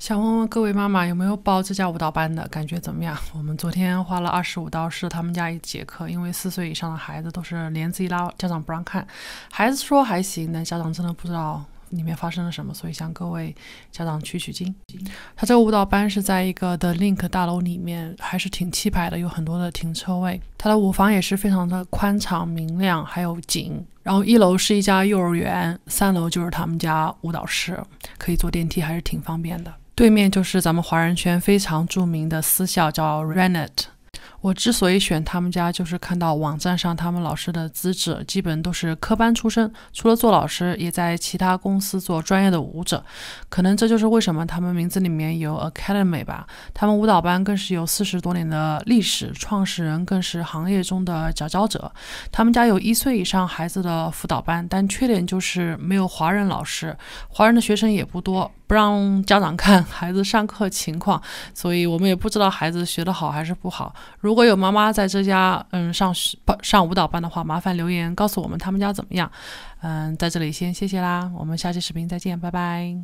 想问问各位妈妈，有没有报这家舞蹈班的？感觉怎么样？我们昨天花了二十五到是他们家一节课，因为四岁以上的孩子都是连自己拉，家长不让看，孩子说还行，但家长真的不知道里面发生了什么，所以向各位家长取取经。他这个舞蹈班是在一个 The Link 大楼里面，还是挺气派的，有很多的停车位。他的舞房也是非常的宽敞明亮，还有景。然后一楼是一家幼儿园，三楼就是他们家舞蹈室，可以坐电梯，还是挺方便的。对面就是咱们华人圈非常著名的私校，叫 Rennet。我之所以选他们家，就是看到网站上他们老师的资质，基本都是科班出身，除了做老师，也在其他公司做专业的舞者。可能这就是为什么他们名字里面有 academy 吧。他们舞蹈班更是有四十多年的历史，创始人更是行业中的佼佼者。他们家有一岁以上孩子的辅导班，但缺点就是没有华人老师，华人的学生也不多。不让家长看孩子上课情况，所以我们也不知道孩子学得好还是不好。如果有妈妈在这家嗯上学上舞蹈班的话，麻烦留言告诉我们他们家怎么样。嗯，在这里先谢谢啦，我们下期视频再见，拜拜。